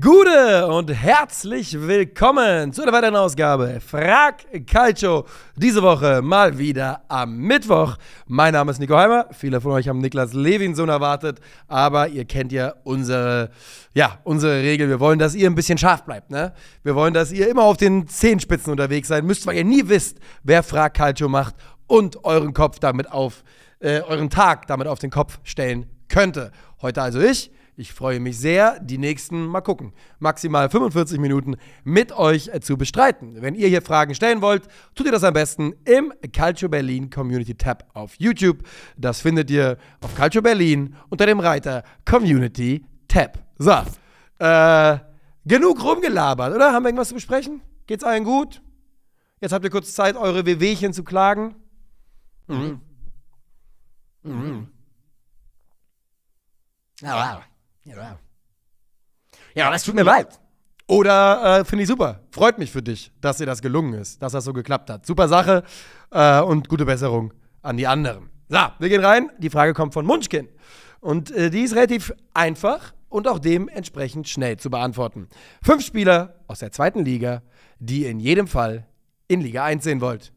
Gute und herzlich willkommen zu einer weiteren Ausgabe Frag Calcio. Diese Woche mal wieder am Mittwoch. Mein Name ist Nico Heimer. Viele von euch haben Niklas Levinson erwartet, aber ihr kennt ja unsere, ja, unsere Regel. Wir wollen, dass ihr ein bisschen scharf bleibt. Ne? Wir wollen, dass ihr immer auf den Zehenspitzen unterwegs seid müsst, weil ihr nie wisst, wer Frag Calcio macht und euren Kopf damit auf, äh, euren Tag damit auf den Kopf stellen könnte. Heute also ich. Ich freue mich sehr, die nächsten, mal gucken, maximal 45 Minuten mit euch äh, zu bestreiten. Wenn ihr hier Fragen stellen wollt, tut ihr das am besten im Culture Berlin Community Tab auf YouTube. Das findet ihr auf Culture Berlin unter dem Reiter Community Tab. So, äh, genug rumgelabert, oder? Haben wir irgendwas zu besprechen? Geht's allen gut? Jetzt habt ihr kurz Zeit, eure WWchen zu klagen. Mhm. Mhm. Oh, wow. Ja. Ja, das tut mir leid. Oder äh, finde ich super. Freut mich für dich, dass dir das gelungen ist, dass das so geklappt hat. Super Sache äh, und gute Besserung an die anderen. So, wir gehen rein. Die Frage kommt von Munchkin. Und äh, die ist relativ einfach und auch dementsprechend schnell zu beantworten. Fünf Spieler aus der zweiten Liga, die ihr in jedem Fall in Liga 1 sehen wollt.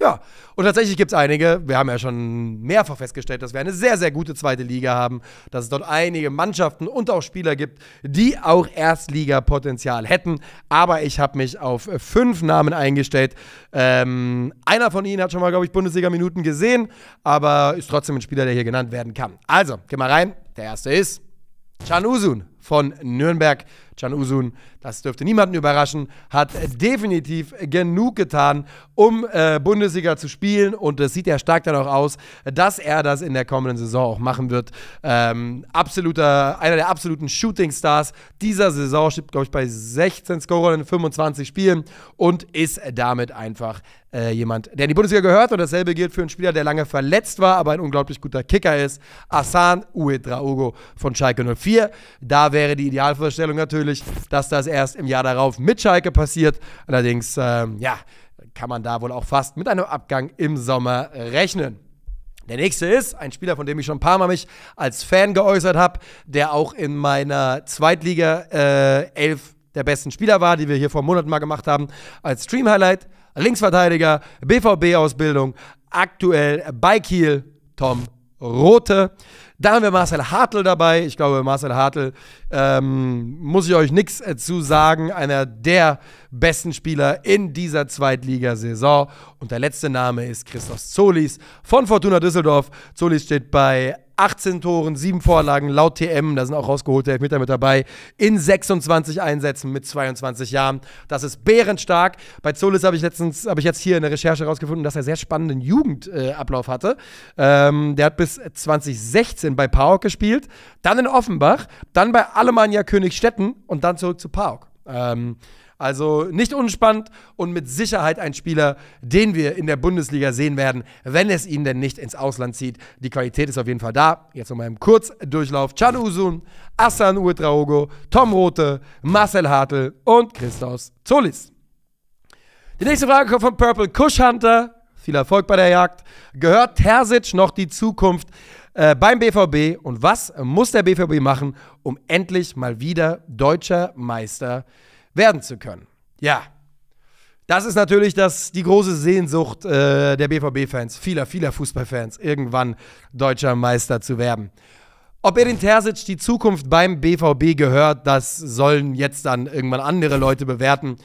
Ja, und tatsächlich gibt es einige, wir haben ja schon mehrfach festgestellt, dass wir eine sehr, sehr gute zweite Liga haben, dass es dort einige Mannschaften und auch Spieler gibt, die auch Erstligapotenzial hätten. Aber ich habe mich auf fünf Namen eingestellt. Ähm, einer von ihnen hat schon mal, glaube ich, Bundesliga-Minuten gesehen, aber ist trotzdem ein Spieler, der hier genannt werden kann. Also, geh mal rein. Der erste ist Can Usun von Nürnberg. Can Usun, das dürfte niemanden überraschen, hat definitiv genug getan, um äh, Bundesliga zu spielen. Und es sieht ja stark danach aus, dass er das in der kommenden Saison auch machen wird. Ähm, absoluter, einer der absoluten Shooting Stars dieser Saison, steht, glaube ich, bei 16 Scorern in 25 Spielen und ist damit einfach äh, jemand, der in die Bundesliga gehört. Und dasselbe gilt für einen Spieler, der lange verletzt war, aber ein unglaublich guter Kicker ist. Asan Uedraogo von Schalke 04. Da wäre die Idealvorstellung natürlich natürlich, dass das erst im Jahr darauf mit Schalke passiert. Allerdings, ähm, ja, kann man da wohl auch fast mit einem Abgang im Sommer rechnen. Der nächste ist ein Spieler, von dem ich schon ein paar Mal mich als Fan geäußert habe, der auch in meiner Zweitliga-Elf äh, der besten Spieler war, die wir hier vor Monaten mal gemacht haben, als Stream-Highlight. Linksverteidiger, BVB-Ausbildung, aktuell bei Kiel, Tom Rote. Da haben wir Marcel Hartl dabei. Ich glaube, Marcel Hartl, ähm, muss ich euch nichts äh, zu sagen, einer der besten Spieler in dieser Zweitligasaison. Und der letzte Name ist Christoph Zolis von Fortuna Düsseldorf. Zolis steht bei 18 Toren, 7 Vorlagen laut TM, da sind auch rausgeholte Elfmeter mit dabei, in 26 Einsätzen mit 22 Jahren. Das ist bärenstark. Bei Zolis habe ich letztens, habe ich jetzt hier in der Recherche rausgefunden, dass er sehr spannenden Jugendablauf hatte. Ähm, der hat bis 2016 2018 bei Pauk gespielt, dann in Offenbach, dann bei Alemannia Königstetten und dann zurück zu Pauk. Ähm, also nicht unspannend und mit Sicherheit ein Spieler, den wir in der Bundesliga sehen werden, wenn es ihn denn nicht ins Ausland zieht. Die Qualität ist auf jeden Fall da. Jetzt nochmal im Kurzdurchlauf. Can Usun, Asan Uetraogo, Tom Rote, Marcel Hartl und Christos Zolis. Die nächste Frage kommt von Purple Kush Hunter. Viel Erfolg bei der Jagd. Gehört Terzic noch die Zukunft äh, beim BVB. Und was muss der BVB machen, um endlich mal wieder deutscher Meister werden zu können? Ja, das ist natürlich das, die große Sehnsucht äh, der BVB-Fans, vieler, vieler Fußballfans, irgendwann deutscher Meister zu werden. Ob Edin Terzic die Zukunft beim BVB gehört, das sollen jetzt dann irgendwann andere Leute bewerten.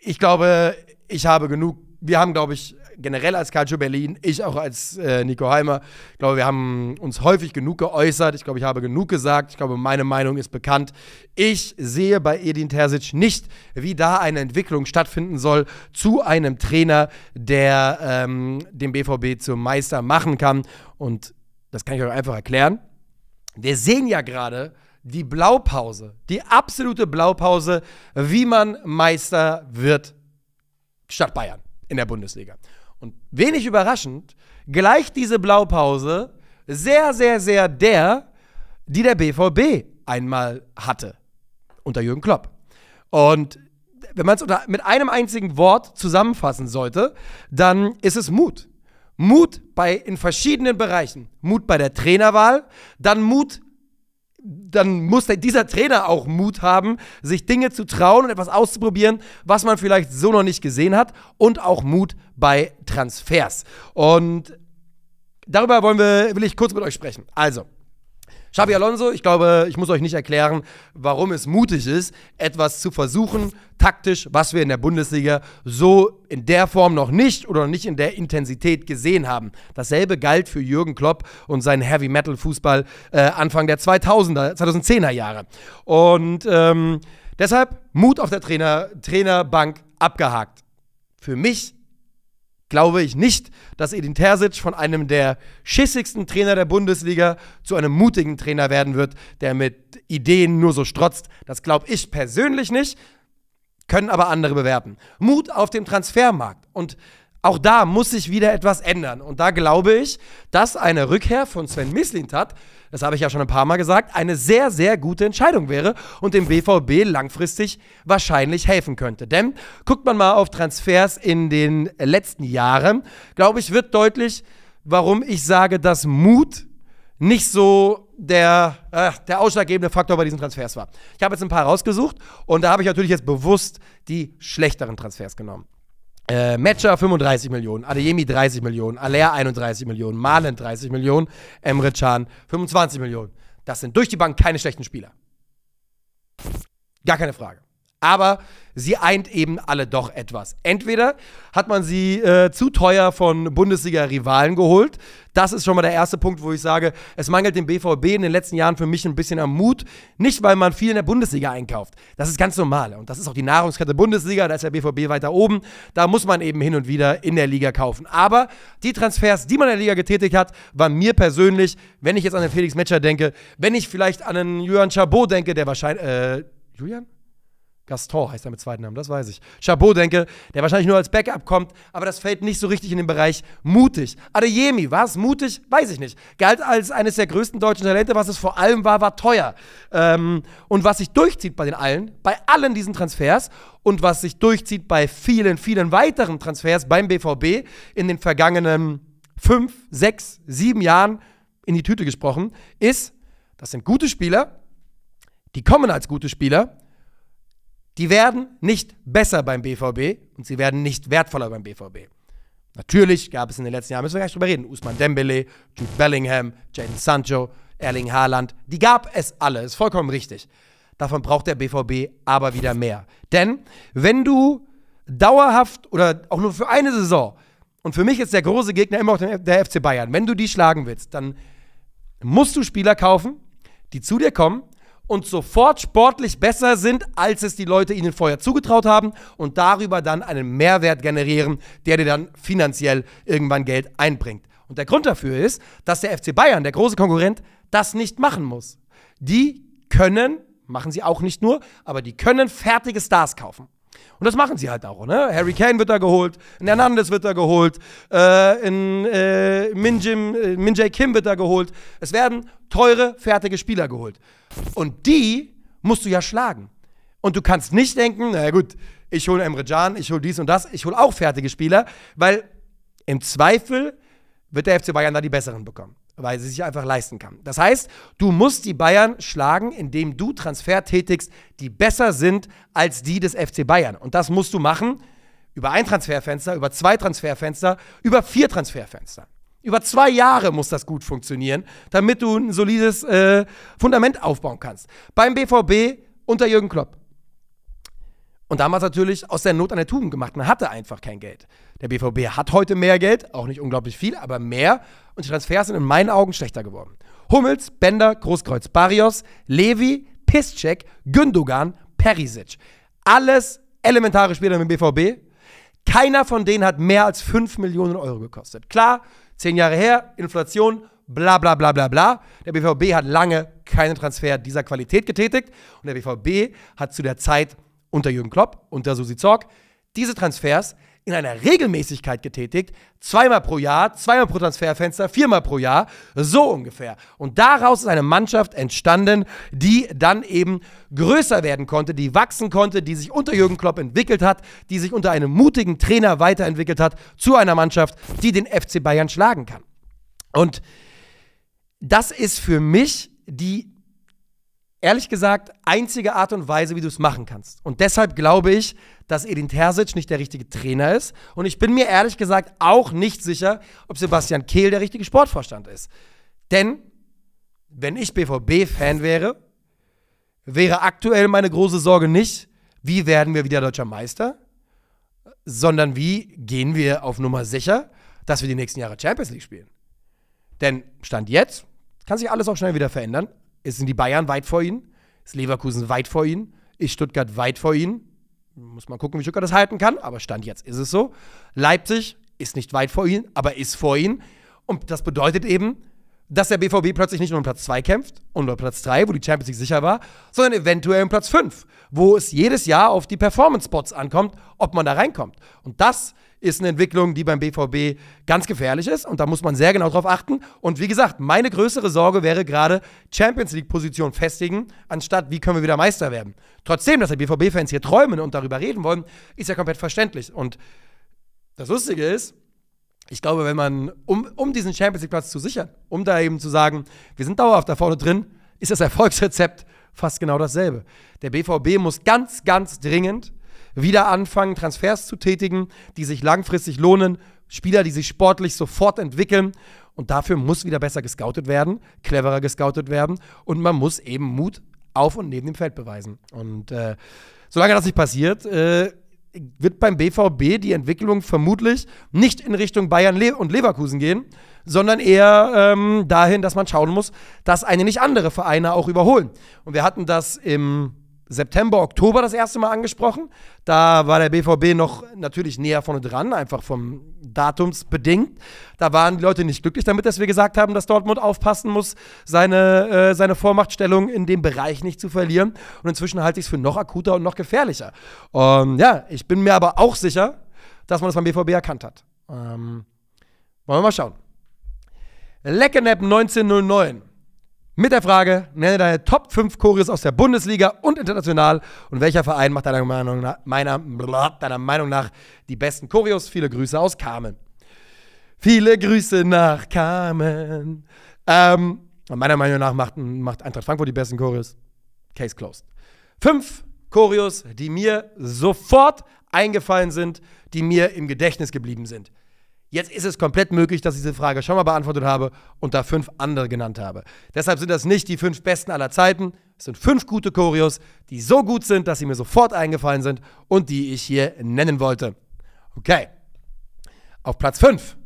Ich glaube, ich habe genug, wir haben, glaube ich, generell als Calcio Berlin, ich auch als äh, Nico Heimer, ich glaube, wir haben uns häufig genug geäußert. Ich glaube, ich habe genug gesagt. Ich glaube, meine Meinung ist bekannt. Ich sehe bei Edin Terzic nicht, wie da eine Entwicklung stattfinden soll zu einem Trainer, der ähm, den BVB zum Meister machen kann. Und das kann ich euch einfach erklären. Wir sehen ja gerade, die Blaupause, die absolute Blaupause, wie man Meister wird statt Bayern in der Bundesliga. Und wenig überraschend gleicht diese Blaupause sehr, sehr, sehr der, die der BVB einmal hatte. Unter Jürgen Klopp. Und wenn man es mit einem einzigen Wort zusammenfassen sollte, dann ist es Mut. Mut bei, in verschiedenen Bereichen. Mut bei der Trainerwahl, dann Mut dann muss dieser Trainer auch Mut haben, sich Dinge zu trauen und etwas auszuprobieren, was man vielleicht so noch nicht gesehen hat und auch Mut bei Transfers. Und darüber wollen wir, will ich kurz mit euch sprechen. Also, Xabi Alonso, ich glaube, ich muss euch nicht erklären, warum es mutig ist, etwas zu versuchen, taktisch, was wir in der Bundesliga so in der Form noch nicht oder nicht in der Intensität gesehen haben. Dasselbe galt für Jürgen Klopp und seinen Heavy Metal Fußball äh, Anfang der 2000er, 2010er Jahre. Und ähm, deshalb Mut auf der Trainer, Trainerbank abgehakt. Für mich glaube ich nicht, dass Edin Terzic von einem der schissigsten Trainer der Bundesliga zu einem mutigen Trainer werden wird, der mit Ideen nur so strotzt. Das glaube ich persönlich nicht, können aber andere bewerten. Mut auf dem Transfermarkt. Und auch da muss sich wieder etwas ändern. Und da glaube ich, dass eine Rückkehr von Sven Mislintat, das habe ich ja schon ein paar Mal gesagt, eine sehr, sehr gute Entscheidung wäre und dem BVB langfristig wahrscheinlich helfen könnte. Denn guckt man mal auf Transfers in den letzten Jahren, glaube ich, wird deutlich, warum ich sage, dass Mut nicht so der, äh, der ausschlaggebende Faktor bei diesen Transfers war. Ich habe jetzt ein paar rausgesucht und da habe ich natürlich jetzt bewusst die schlechteren Transfers genommen. Äh, Matcher 35 Millionen, Adeyemi 30 Millionen, Aller 31 Millionen, Malen 30 Millionen, Emre Can 25 Millionen. Das sind durch die Bank keine schlechten Spieler. Gar keine Frage. Aber sie eint eben alle doch etwas. Entweder hat man sie äh, zu teuer von Bundesliga-Rivalen geholt. Das ist schon mal der erste Punkt, wo ich sage, es mangelt dem BVB in den letzten Jahren für mich ein bisschen am Mut. Nicht, weil man viel in der Bundesliga einkauft. Das ist ganz normal. Und das ist auch die Nahrungskette Bundesliga. Da ist der BVB weiter oben. Da muss man eben hin und wieder in der Liga kaufen. Aber die Transfers, die man in der Liga getätigt hat, waren mir persönlich, wenn ich jetzt an den Felix Metscher denke, wenn ich vielleicht an einen Jürgen Chabot denke, der wahrscheinlich. Äh, Julian? Gaston heißt er mit zweiten Namen, das weiß ich. Chabot denke, der wahrscheinlich nur als Backup kommt, aber das fällt nicht so richtig in den Bereich mutig. Adeyemi, war es mutig? Weiß ich nicht. Galt als eines der größten deutschen Talente, was es vor allem war, war teuer. Ähm, und was sich durchzieht bei den allen, bei allen diesen Transfers und was sich durchzieht bei vielen, vielen weiteren Transfers beim BVB in den vergangenen fünf, sechs, sieben Jahren in die Tüte gesprochen, ist, das sind gute Spieler, die kommen als gute Spieler, die werden nicht besser beim BVB und sie werden nicht wertvoller beim BVB. Natürlich gab es in den letzten Jahren, müssen wir gar nicht drüber reden, Usman Dembele, Jude Bellingham, Jadon Sancho, Erling Haaland, die gab es alle, ist vollkommen richtig. Davon braucht der BVB aber wieder mehr. Denn wenn du dauerhaft oder auch nur für eine Saison, und für mich ist der große Gegner immer auch der FC Bayern, wenn du die schlagen willst, dann musst du Spieler kaufen, die zu dir kommen, und sofort sportlich besser sind, als es die Leute ihnen vorher zugetraut haben und darüber dann einen Mehrwert generieren, der dir dann finanziell irgendwann Geld einbringt. Und der Grund dafür ist, dass der FC Bayern, der große Konkurrent, das nicht machen muss. Die können, machen sie auch nicht nur, aber die können fertige Stars kaufen. Und das machen sie halt auch, ne? Harry Kane wird da geholt, ein Hernandez wird da geholt, äh, in, äh, Minjim, äh, Minjay Kim wird da geholt. Es werden teure, fertige Spieler geholt. Und die musst du ja schlagen. Und du kannst nicht denken, na gut, ich hole Emre Can, ich hole dies und das, ich hole auch fertige Spieler, weil im Zweifel wird der FC Bayern da die besseren bekommen weil sie sich einfach leisten kann. Das heißt, du musst die Bayern schlagen, indem du Transfer tätigst, die besser sind als die des FC Bayern. Und das musst du machen über ein Transferfenster, über zwei Transferfenster, über vier Transferfenster. Über zwei Jahre muss das gut funktionieren, damit du ein solides äh, Fundament aufbauen kannst. Beim BVB unter Jürgen Klopp. Und damals natürlich aus der Not an der Tugend gemacht. Man hatte einfach kein Geld. Der BVB hat heute mehr Geld, auch nicht unglaublich viel, aber mehr. Und die Transfers sind in meinen Augen schlechter geworden. Hummels, Bender, Großkreuz, Barrios, Levi, Piszczek, Gündogan, Perisic. Alles elementare Spieler im BVB. Keiner von denen hat mehr als 5 Millionen Euro gekostet. Klar, 10 Jahre her, Inflation, bla bla bla bla bla. Der BVB hat lange keinen Transfer dieser Qualität getätigt. Und der BVB hat zu der Zeit unter Jürgen Klopp, unter Susi Zorg, diese Transfers in einer Regelmäßigkeit getätigt, zweimal pro Jahr, zweimal pro Transferfenster, viermal pro Jahr, so ungefähr. Und daraus ist eine Mannschaft entstanden, die dann eben größer werden konnte, die wachsen konnte, die sich unter Jürgen Klopp entwickelt hat, die sich unter einem mutigen Trainer weiterentwickelt hat zu einer Mannschaft, die den FC Bayern schlagen kann. Und das ist für mich die ehrlich gesagt einzige Art und Weise, wie du es machen kannst. Und deshalb glaube ich, dass Edin Terzic nicht der richtige Trainer ist. Und ich bin mir ehrlich gesagt auch nicht sicher, ob Sebastian Kehl der richtige Sportvorstand ist. Denn wenn ich BVB-Fan wäre, wäre aktuell meine große Sorge nicht, wie werden wir wieder deutscher Meister, sondern wie gehen wir auf Nummer sicher, dass wir die nächsten Jahre Champions League spielen. Denn Stand jetzt kann sich alles auch schnell wieder verändern es sind die Bayern weit vor ihnen, ist Leverkusen weit vor ihnen, ist Stuttgart weit vor ihnen. Muss man gucken, wie Stuttgart das halten kann, aber Stand jetzt ist es so. Leipzig ist nicht weit vor ihnen, aber ist vor ihnen. Und das bedeutet eben, dass der BVB plötzlich nicht nur um Platz 2 kämpft und um Platz 3, wo die Champions League sicher war, sondern eventuell um Platz 5, wo es jedes Jahr auf die Performance-Spots ankommt, ob man da reinkommt. Und das ist ist eine Entwicklung, die beim BVB ganz gefährlich ist und da muss man sehr genau drauf achten. Und wie gesagt, meine größere Sorge wäre gerade Champions League-Position festigen, anstatt wie können wir wieder Meister werden. Trotzdem, dass die BVB-Fans hier träumen und darüber reden wollen, ist ja komplett verständlich. Und das Lustige ist, ich glaube, wenn man, um, um diesen Champions League-Platz zu sichern, um da eben zu sagen, wir sind dauerhaft da vorne drin, ist das Erfolgsrezept fast genau dasselbe. Der BVB muss ganz, ganz dringend wieder anfangen, Transfers zu tätigen, die sich langfristig lohnen, Spieler, die sich sportlich sofort entwickeln. Und dafür muss wieder besser gescoutet werden, cleverer gescoutet werden. Und man muss eben Mut auf und neben dem Feld beweisen. Und äh, solange das nicht passiert, äh, wird beim BVB die Entwicklung vermutlich nicht in Richtung Bayern und Leverkusen gehen, sondern eher ähm, dahin, dass man schauen muss, dass eine nicht andere Vereine auch überholen. Und wir hatten das im September, Oktober das erste Mal angesprochen. Da war der BVB noch natürlich näher vorne dran, einfach vom Datums bedingt. Da waren die Leute nicht glücklich damit, dass wir gesagt haben, dass Dortmund aufpassen muss, seine, äh, seine Vormachtstellung in dem Bereich nicht zu verlieren. Und inzwischen halte ich es für noch akuter und noch gefährlicher. Und ähm, ja, ich bin mir aber auch sicher, dass man das beim BVB erkannt hat. Ähm, wollen wir mal schauen. Leckenep 1909 mit der Frage, nenne deine Top 5 Choreos aus der Bundesliga und international und welcher Verein macht deiner Meinung nach, meiner, deiner Meinung nach die besten Choreos? Viele Grüße aus Carmen. Viele Grüße nach Carmen. Ähm, meiner Meinung nach macht, macht Eintracht Frankfurt die besten Choreos. Case closed. Fünf Choreos, die mir sofort eingefallen sind, die mir im Gedächtnis geblieben sind. Jetzt ist es komplett möglich, dass ich diese Frage schon mal beantwortet habe und da fünf andere genannt habe. Deshalb sind das nicht die fünf besten aller Zeiten. Es sind fünf gute Choreos, die so gut sind, dass sie mir sofort eingefallen sind und die ich hier nennen wollte. Okay. Auf Platz 5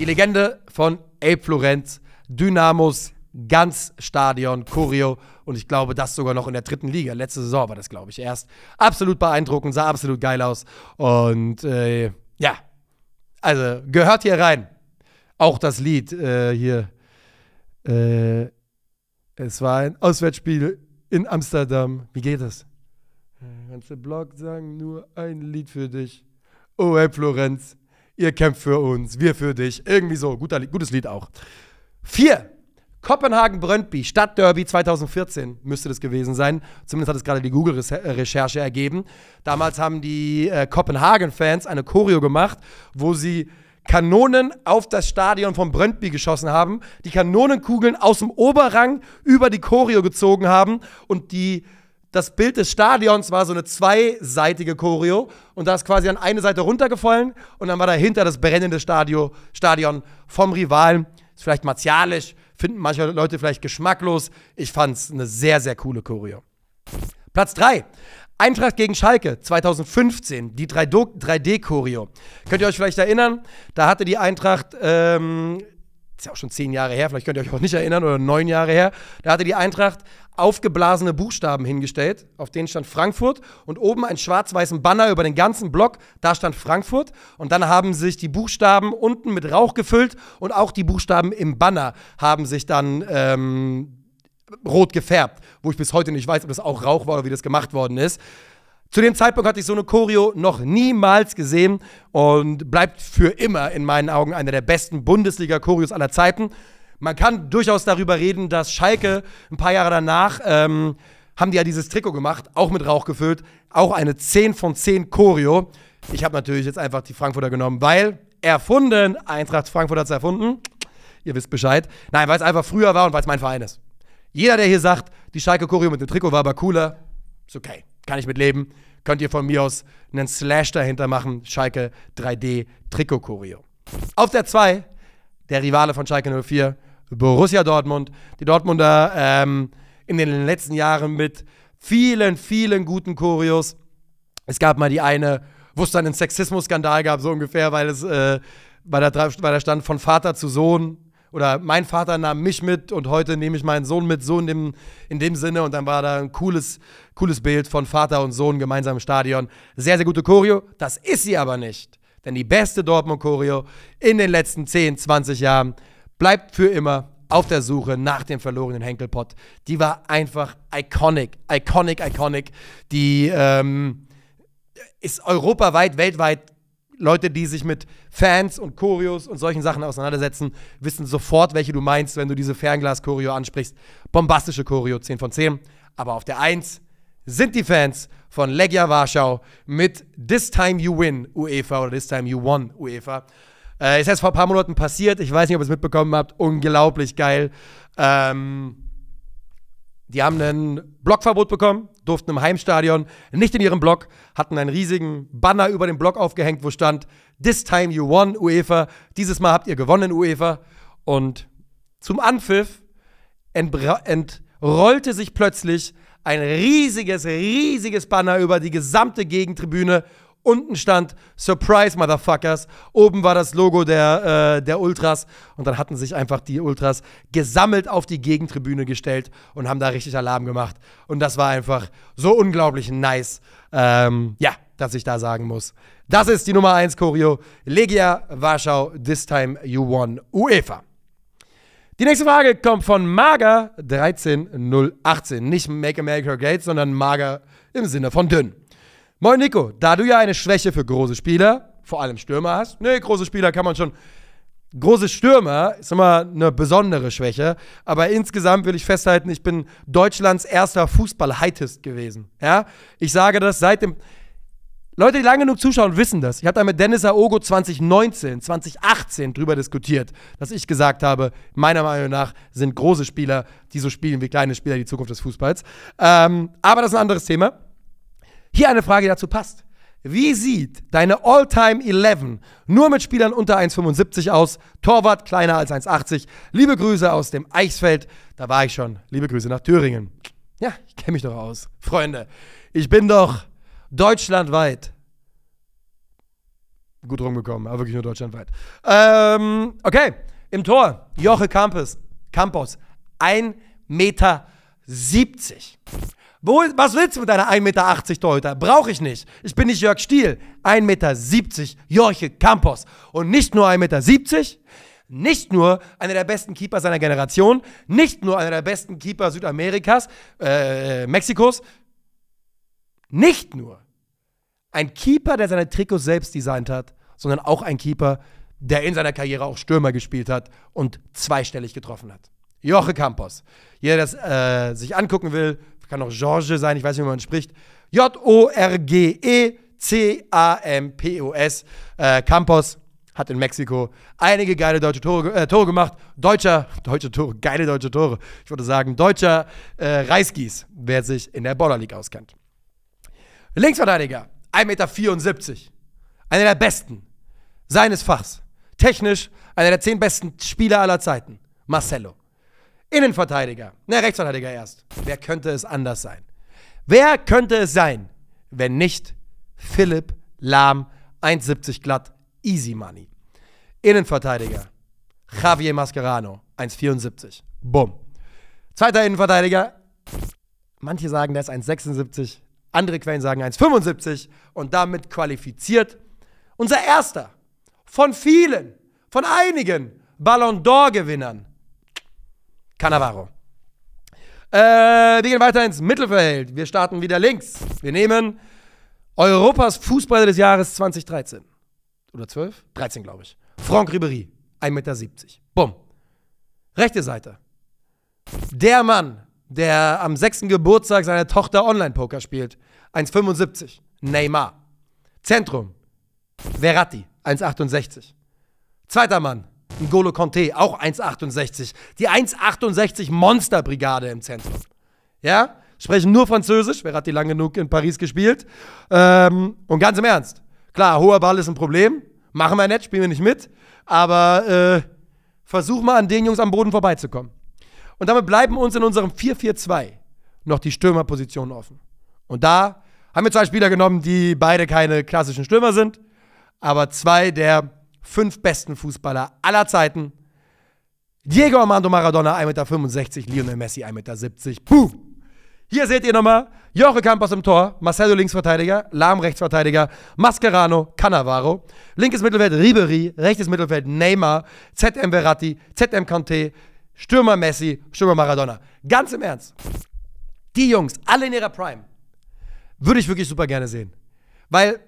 die Legende von Abe Florenz, Dynamos ganz Stadion, Choreo und ich glaube, das sogar noch in der dritten Liga. Letzte Saison war das, glaube ich, erst. Absolut beeindruckend, sah absolut geil aus und äh, ja, also, gehört hier rein. Auch das Lied äh, hier. Äh, es war ein Auswärtsspiel in Amsterdam. Wie geht das? Der ganze Blog sagen nur ein Lied für dich. Oh, hey Florenz, ihr kämpft für uns, wir für dich. Irgendwie so. Guter, gutes Lied auch. Vier. Kopenhagen-Brøndby, Stadtderby 2014 müsste das gewesen sein. Zumindest hat es gerade die Google-Recherche ergeben. Damals haben die äh, Kopenhagen-Fans eine Choreo gemacht, wo sie Kanonen auf das Stadion von Brøndby geschossen haben, die Kanonenkugeln aus dem Oberrang über die Choreo gezogen haben und die das Bild des Stadions war so eine zweiseitige Choreo und da ist quasi an eine Seite runtergefallen und dann war dahinter das brennende Stadio, Stadion vom Rivalen. Ist vielleicht martialisch, finden manche Leute vielleicht geschmacklos. Ich fand es eine sehr, sehr coole Choreo. Platz 3. Eintracht gegen Schalke 2015, die 3D-Choreo. Könnt ihr euch vielleicht erinnern? Da hatte die Eintracht ähm, ist ja auch schon zehn Jahre her, vielleicht könnt ihr euch auch nicht erinnern, oder neun Jahre her, da hatte die Eintracht aufgeblasene Buchstaben hingestellt, auf denen stand Frankfurt und oben einen schwarz-weißen Banner über den ganzen Block, da stand Frankfurt und dann haben sich die Buchstaben unten mit Rauch gefüllt und auch die Buchstaben im Banner haben sich dann ähm, rot gefärbt, wo ich bis heute nicht weiß, ob das auch Rauch war oder wie das gemacht worden ist. Zu dem Zeitpunkt hatte ich so eine Choreo noch niemals gesehen und bleibt für immer in meinen Augen einer der besten Bundesliga-Choreos aller Zeiten. Man kann durchaus darüber reden, dass Schalke ein paar Jahre danach ähm, haben die ja dieses Trikot gemacht, auch mit Rauch gefüllt, auch eine 10 von 10 Choreo. Ich habe natürlich jetzt einfach die Frankfurter genommen, weil erfunden, Eintracht Frankfurt hat es erfunden. Ihr wisst Bescheid. Nein, weil es einfach früher war und weil es mein Verein ist. Jeder, der hier sagt, die Schalke Choreo mit dem Trikot war aber cooler, ist okay. Kann ich mitleben könnt ihr von mir aus einen Slash dahinter machen. Schalke 3D Trikot Choreo. Auf der 2, der Rivale von Schalke 04, Borussia Dortmund. Die Dortmunder ähm, in den letzten Jahren mit vielen, vielen guten Choreos. Es gab mal die eine, wo es dann einen Sexismus-Skandal gab, so ungefähr, weil es äh, bei, der, bei der stand von Vater zu Sohn, oder mein Vater nahm mich mit und heute nehme ich meinen Sohn mit, so in dem, in dem Sinne. Und dann war da ein cooles, cooles Bild von Vater und Sohn gemeinsam im Stadion. Sehr, sehr gute Choreo. Das ist sie aber nicht. Denn die beste Dortmund-Choreo in den letzten 10, 20 Jahren bleibt für immer auf der Suche nach dem verlorenen Henkelpott. Die war einfach iconic, iconic, iconic. Die ähm, ist europaweit, weltweit Leute, die sich mit Fans und Choreos und solchen Sachen auseinandersetzen, wissen sofort, welche du meinst, wenn du diese Fernglas-Choreo ansprichst. Bombastische Choreo, 10 von 10. Aber auf der 1 sind die Fans von Legia Warschau mit This Time You Win UEFA oder This Time You Won UEFA. Äh, ist erst vor ein paar Monaten passiert. Ich weiß nicht, ob ihr es mitbekommen habt. Unglaublich geil. Ähm, die haben ein Blockverbot bekommen, durften im Heimstadion nicht in ihrem Block, hatten einen riesigen Banner über dem Block aufgehängt, wo stand: This time you won, UEFA. Dieses Mal habt ihr gewonnen, UEFA. Und zum Anpfiff entrollte sich plötzlich ein riesiges, riesiges Banner über die gesamte Gegentribüne Unten stand Surprise Motherfuckers. Oben war das Logo der, äh, der Ultras. Und dann hatten sich einfach die Ultras gesammelt auf die Gegentribüne gestellt und haben da richtig Alarm gemacht. Und das war einfach so unglaublich nice. Ähm, ja, dass ich da sagen muss. Das ist die Nummer 1 Choreo. Legia Warschau, this time you won UEFA. Die nächste Frage kommt von Mager 13018. Nicht Make America Great, sondern Mager im Sinne von dünn. Moin Nico, da du ja eine Schwäche für große Spieler, vor allem Stürmer hast, ne, große Spieler kann man schon. Große Stürmer ist immer eine besondere Schwäche, aber insgesamt will ich festhalten, ich bin Deutschlands erster Fußball-Heightist gewesen. Ja? Ich sage das seit dem. Leute, die lange genug zuschauen, wissen das. Ich habe da mit Dennis Aogo 2019, 2018 drüber diskutiert, dass ich gesagt habe, meiner Meinung nach sind große Spieler, die so spielen wie kleine Spieler, die Zukunft des Fußballs. Ähm, aber das ist ein anderes Thema. Hier eine Frage, die dazu passt. Wie sieht deine All-Time 11 nur mit Spielern unter 1,75 aus? Torwart kleiner als 1,80. Liebe Grüße aus dem Eichsfeld. Da war ich schon. Liebe Grüße nach Thüringen. Ja, ich kenne mich doch aus. Freunde, ich bin doch deutschlandweit gut rumgekommen, aber wirklich nur deutschlandweit. Ähm, okay, im Tor Joche Campos, Campos 1,70 Meter. Was willst du mit deiner 1,80 Meter Torhüter? Brauche ich nicht. Ich bin nicht Jörg Stiel. 1,70 Meter Jorge Campos. Und nicht nur 1,70 Meter, nicht nur einer der besten Keeper seiner Generation, nicht nur einer der besten Keeper Südamerikas, äh, Mexikos, nicht nur ein Keeper, der seine Trikots selbst designt hat, sondern auch ein Keeper, der in seiner Karriere auch Stürmer gespielt hat und zweistellig getroffen hat. Joche Campos. Jeder, der das äh, sich angucken will, kann auch George sein, ich weiß nicht, wie man spricht. J-O-R-G-E-C-A-M-P-O-S. Äh, Campos hat in Mexiko einige geile deutsche Tore, äh, Tore, gemacht. Deutscher, deutsche Tore, geile deutsche Tore. Ich würde sagen, deutscher äh, Reisgieß, wer sich in der Border League auskennt. Linksverteidiger, 1,74 Meter. Einer der besten seines Fachs. Technisch einer der zehn besten Spieler aller Zeiten. Marcelo. Innenverteidiger. Na, Rechtsverteidiger erst. Wer könnte es anders sein? Wer könnte es sein, wenn nicht Philipp Lahm, 1,70 glatt, easy money. Innenverteidiger, Javier Mascherano, 1,74. Bumm. Zweiter Innenverteidiger, manche sagen, der ist 1,76, andere Quellen sagen 1,75 und damit qualifiziert. Unser erster von vielen, von einigen Ballon d'Or-Gewinnern, Cannavaro. Äh, wir gehen weiter ins Mittelfeld. Wir starten wieder links. Wir nehmen Europas Fußballer des Jahres 2013. Oder 12? 13, glaube ich. Franck Ribéry, 1,70 Meter. Bumm. Rechte Seite. Der Mann, der am sechsten Geburtstag seiner Tochter Online-Poker spielt. 1,75. Neymar. Zentrum. Verratti, 1,68. Zweiter Mann. N'Golo Conte, auch 1,68. Die 1,68 Monsterbrigade im Zentrum. Ja? Sprechen nur Französisch. Wer hat die lang genug in Paris gespielt? Ähm, und ganz im Ernst. Klar, hoher Ball ist ein Problem. Machen wir nicht, spielen wir nicht mit. Aber äh, versuch mal an den Jungs am Boden vorbeizukommen. Und damit bleiben uns in unserem 4-4-2 noch die Stürmerpositionen offen. Und da haben wir zwei Spieler genommen, die beide keine klassischen Stürmer sind, aber zwei der fünf besten Fußballer aller Zeiten. Diego Armando Maradona 1,65 Meter, Lionel Messi 1,70 Meter. Puh! Hier seht ihr nochmal Joche Campos im Tor, Marcelo Linksverteidiger, Lahm Rechtsverteidiger, Mascherano, Cannavaro, linkes Mittelfeld Ribery, rechtes Mittelfeld Neymar, ZM Verratti, ZM Kanté, Stürmer Messi, Stürmer Maradona. Ganz im Ernst, die Jungs, alle in ihrer Prime, würde ich wirklich super gerne sehen. Weil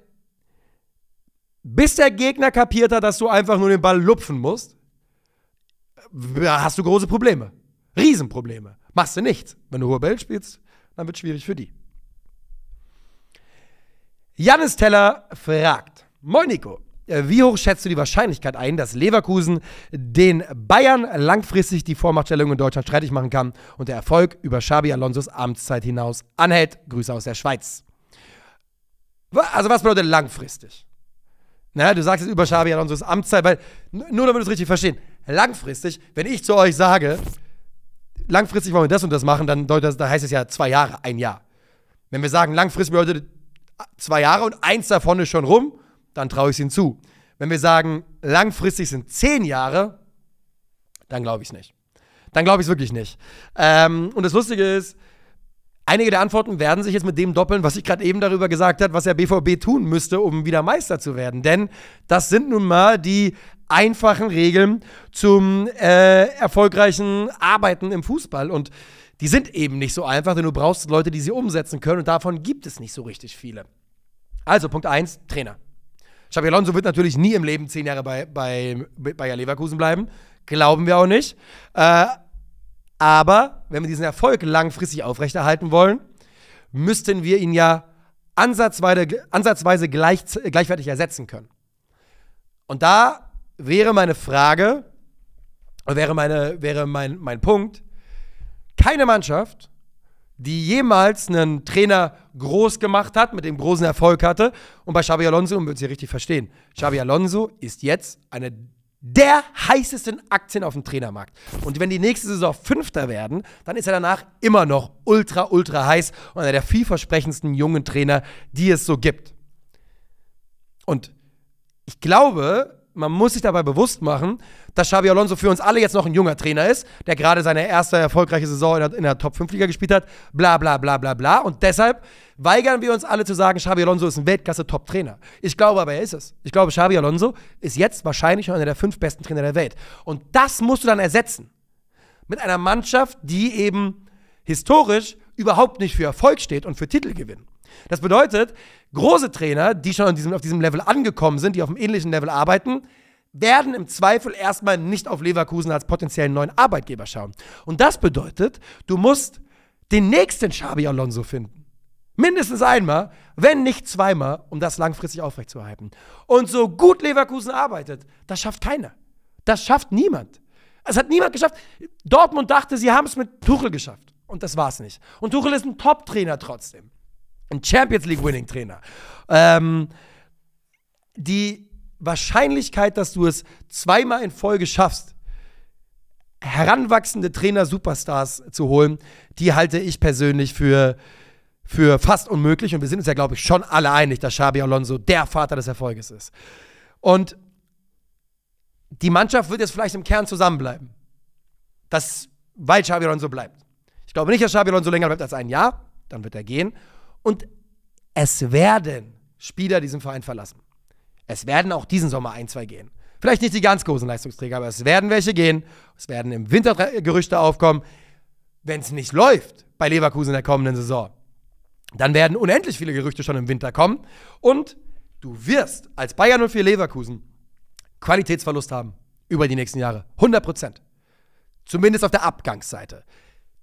bis der Gegner kapiert hat, dass du einfach nur den Ball lupfen musst, hast du große Probleme. Riesenprobleme. Machst du nichts. Wenn du hohe Bälle spielst, dann wird es schwierig für die. Jannis Teller fragt: Moin Nico, äh, wie hoch schätzt du die Wahrscheinlichkeit ein, dass Leverkusen den Bayern langfristig die Vormachtstellung in Deutschland streitig machen kann und der Erfolg über Xabi Alonsos Amtszeit hinaus anhält? Grüße aus der Schweiz. Also was bedeutet langfristig? Na, du sagst jetzt über Xabi Alonso's Amtszeit, weil, nur damit wir es richtig verstehen, langfristig, wenn ich zu euch sage, langfristig wollen wir das und das machen, dann, das, dann heißt es ja zwei Jahre, ein Jahr. Wenn wir sagen, langfristig bedeutet zwei Jahre und eins davon ist schon rum, dann traue ich es ihnen zu. Wenn wir sagen, langfristig sind zehn Jahre, dann glaube ich es nicht. Dann glaube ich es wirklich nicht. Ähm, und das Lustige ist, Einige der Antworten werden sich jetzt mit dem doppeln, was ich gerade eben darüber gesagt habe, was der BVB tun müsste, um wieder Meister zu werden. Denn das sind nun mal die einfachen Regeln zum äh, erfolgreichen Arbeiten im Fußball. Und die sind eben nicht so einfach, denn du brauchst Leute, die sie umsetzen können. Und davon gibt es nicht so richtig viele. Also, Punkt 1, Trainer. Xabi Alonso wird natürlich nie im Leben zehn Jahre bei, bei, bei Leverkusen bleiben. Glauben wir auch nicht. Äh, aber wenn wir diesen Erfolg langfristig aufrechterhalten wollen, müssten wir ihn ja ansatzweise, ansatzweise gleich, gleichwertig ersetzen können. Und da wäre meine Frage, wäre, meine, wäre mein, mein Punkt, keine Mannschaft, die jemals einen Trainer groß gemacht hat, mit dem großen Erfolg hatte. Und bei Xabi Alonso, um wird sie richtig verstehen, Xabi Alonso ist jetzt eine der heißesten Aktien auf dem Trainermarkt. Und wenn die nächste Saison Fünfter werden, dann ist er danach immer noch ultra, ultra heiß und einer der vielversprechendsten jungen Trainer, die es so gibt. Und ich glaube, man muss sich dabei bewusst machen, dass Xabi Alonso für uns alle jetzt noch ein junger Trainer ist, der gerade seine erste erfolgreiche Saison in der, der Top-5-Liga gespielt hat, bla bla bla bla bla. Und deshalb weigern wir uns alle zu sagen, Xabi Alonso ist ein Weltklasse-Top-Trainer. Ich glaube aber, er ist es. Ich glaube, Xabi Alonso ist jetzt wahrscheinlich einer der fünf besten Trainer der Welt. Und das musst du dann ersetzen. Mit einer Mannschaft, die eben historisch überhaupt nicht für Erfolg steht und für Titel Titelgewinn. Das bedeutet, große Trainer, die schon diesem, auf diesem Level angekommen sind, die auf einem ähnlichen Level arbeiten, werden im Zweifel erstmal nicht auf Leverkusen als potenziellen neuen Arbeitgeber schauen. Und das bedeutet, du musst den nächsten Xabi Alonso finden. Mindestens einmal, wenn nicht zweimal, um das langfristig aufrechtzuerhalten. Und so gut Leverkusen arbeitet, das schafft keiner. Das schafft niemand. Es hat niemand geschafft. Dortmund dachte, sie haben es mit Tuchel geschafft. Und das war es nicht. Und Tuchel ist ein Top-Trainer trotzdem ein Champions League Winning Trainer. Ähm, die Wahrscheinlichkeit, dass du es zweimal in Folge schaffst, heranwachsende Trainer-Superstars zu holen, die halte ich persönlich für, für fast unmöglich. Und wir sind uns ja, glaube ich, schon alle einig, dass Xabi Alonso der Vater des Erfolges ist. Und die Mannschaft wird jetzt vielleicht im Kern zusammenbleiben. Das, weil Xabi Alonso bleibt. Ich glaube nicht, dass Xabi Alonso länger bleibt als ein Jahr. Dann wird er gehen. Und es werden Spieler diesen Verein verlassen. Es werden auch diesen Sommer ein, zwei gehen. Vielleicht nicht die ganz großen Leistungsträger, aber es werden welche gehen. Es werden im Winter äh, Gerüchte aufkommen. Wenn es nicht läuft bei Leverkusen in der kommenden Saison, dann werden unendlich viele Gerüchte schon im Winter kommen. Und du wirst als Bayern 04 Leverkusen Qualitätsverlust haben über die nächsten Jahre. 100 Prozent. Zumindest auf der Abgangsseite.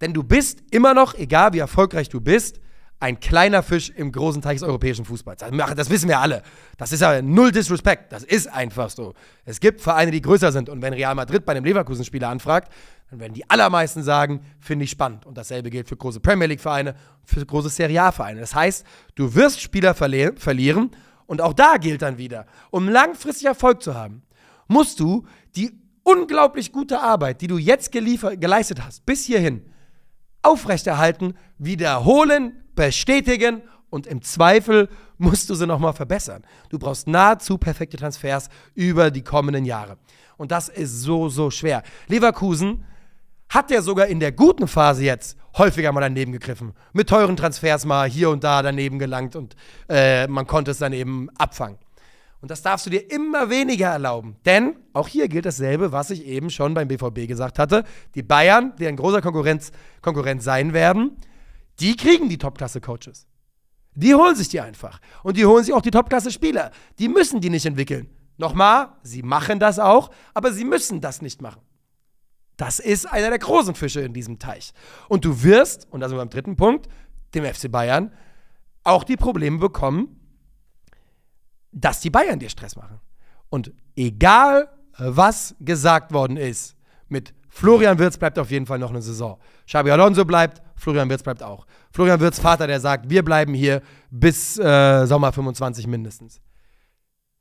Denn du bist immer noch, egal wie erfolgreich du bist, ein kleiner Fisch im großen Teich des europäischen Fußballs. Das wissen wir alle. Das ist ja null Disrespect. Das ist einfach so. Es gibt Vereine, die größer sind. Und wenn Real Madrid bei einem Leverkusen-Spieler anfragt, dann werden die allermeisten sagen, finde ich spannend. Und dasselbe gilt für große Premier League-Vereine, für große Serie A-Vereine. Das heißt, du wirst Spieler verli verlieren. Und auch da gilt dann wieder, um langfristig Erfolg zu haben, musst du die unglaublich gute Arbeit, die du jetzt geleistet hast, bis hierhin, aufrechterhalten, wiederholen, bestätigen und im Zweifel musst du sie nochmal verbessern. Du brauchst nahezu perfekte Transfers über die kommenden Jahre. Und das ist so, so schwer. Leverkusen hat ja sogar in der guten Phase jetzt häufiger mal daneben gegriffen. Mit teuren Transfers mal hier und da daneben gelangt und äh, man konnte es dann eben abfangen. Und das darfst du dir immer weniger erlauben. Denn auch hier gilt dasselbe, was ich eben schon beim BVB gesagt hatte. Die Bayern, die ein großer Konkurrenz, Konkurrent sein werden, die kriegen die Top-Klasse-Coaches. Die holen sich die einfach. Und die holen sich auch die Top-Klasse-Spieler. Die müssen die nicht entwickeln. Nochmal, sie machen das auch, aber sie müssen das nicht machen. Das ist einer der großen Fische in diesem Teich. Und du wirst, und da sind wir beim dritten Punkt, dem FC Bayern, auch die Probleme bekommen, dass die Bayern dir Stress machen. Und egal, was gesagt worden ist, mit Florian Wirz bleibt auf jeden Fall noch eine Saison. Xabi Alonso bleibt, Florian Wirz bleibt auch. Florian Wirz Vater, der sagt, wir bleiben hier bis äh, Sommer 25 mindestens.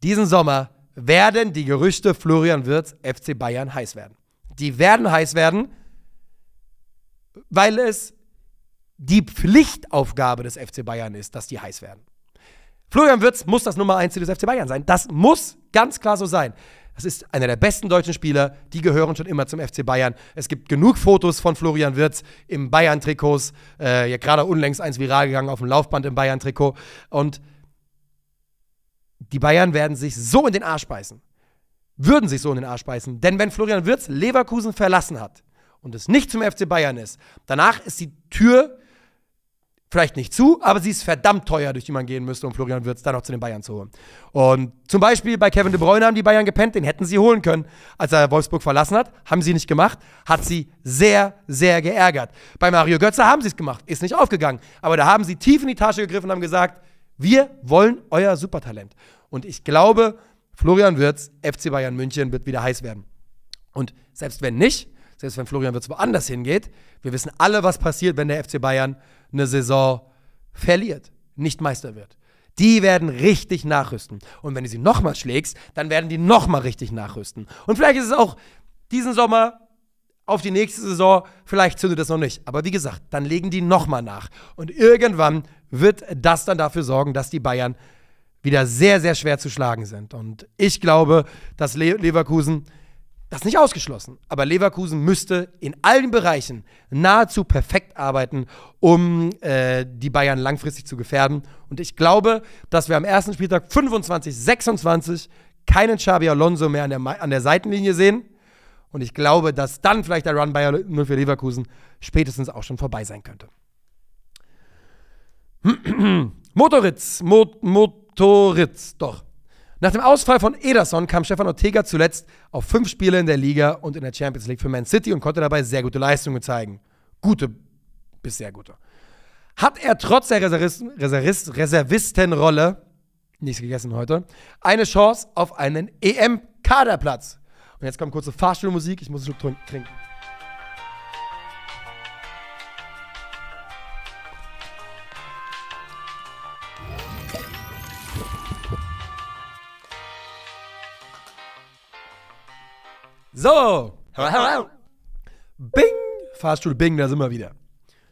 Diesen Sommer werden die Gerüchte Florian Wirz FC Bayern heiß werden. Die werden heiß werden, weil es die Pflichtaufgabe des FC Bayern ist, dass die heiß werden. Florian Wirtz muss das Nummer 1 des FC Bayern sein. Das muss ganz klar so sein. Das ist einer der besten deutschen Spieler. Die gehören schon immer zum FC Bayern. Es gibt genug Fotos von Florian Wirtz im Bayern-Trikots. Äh, ja, gerade unlängst eins viral gegangen auf dem Laufband im Bayern-Trikot. Und die Bayern werden sich so in den Arsch beißen. Würden sich so in den Arsch beißen. Denn wenn Florian Wirtz Leverkusen verlassen hat und es nicht zum FC Bayern ist, danach ist die Tür vielleicht nicht zu, aber sie ist verdammt teuer, durch die man gehen müsste, um Florian Wirtz dann noch zu den Bayern zu holen. Und zum Beispiel bei Kevin De Bruyne haben die Bayern gepennt, den hätten sie holen können, als er Wolfsburg verlassen hat. Haben sie nicht gemacht, hat sie sehr, sehr geärgert. Bei Mario Götze haben sie es gemacht, ist nicht aufgegangen. Aber da haben sie tief in die Tasche gegriffen und haben gesagt, wir wollen euer Supertalent. Und ich glaube, Florian Wirtz, FC Bayern München, wird wieder heiß werden. Und selbst wenn nicht, selbst wenn Florian Wirtz woanders hingeht, wir wissen alle, was passiert, wenn der FC Bayern eine Saison verliert, nicht Meister wird. Die werden richtig nachrüsten. Und wenn du sie nochmal schlägst, dann werden die nochmal richtig nachrüsten. Und vielleicht ist es auch diesen Sommer auf die nächste Saison, vielleicht zündet das noch nicht. Aber wie gesagt, dann legen die nochmal nach. Und irgendwann wird das dann dafür sorgen, dass die Bayern wieder sehr, sehr schwer zu schlagen sind. Und ich glaube, dass Leverkusen das ist nicht ausgeschlossen, aber Leverkusen müsste in allen Bereichen nahezu perfekt arbeiten, um äh, die Bayern langfristig zu gefährden. Und ich glaube, dass wir am ersten Spieltag 25, 26 keinen Xabi Alonso mehr an der, an der Seitenlinie sehen. Und ich glaube, dass dann vielleicht der Run Bayer 0 für Leverkusen spätestens auch schon vorbei sein könnte. Motoritz, Mo Motoritz, doch. Nach dem Ausfall von Ederson kam Stefan Ortega zuletzt auf fünf Spiele in der Liga und in der Champions League für Man City und konnte dabei sehr gute Leistungen zeigen. Gute bis sehr gute. Hat er trotz der Reservist, Reservist, Reservistenrolle, nichts gegessen heute, eine Chance auf einen EM-Kaderplatz? Und jetzt kommt kurze Fahrstuhlmusik, ich muss einen Schluck trinken. So. Bing. Fahrstuhl Bing, da sind wir wieder.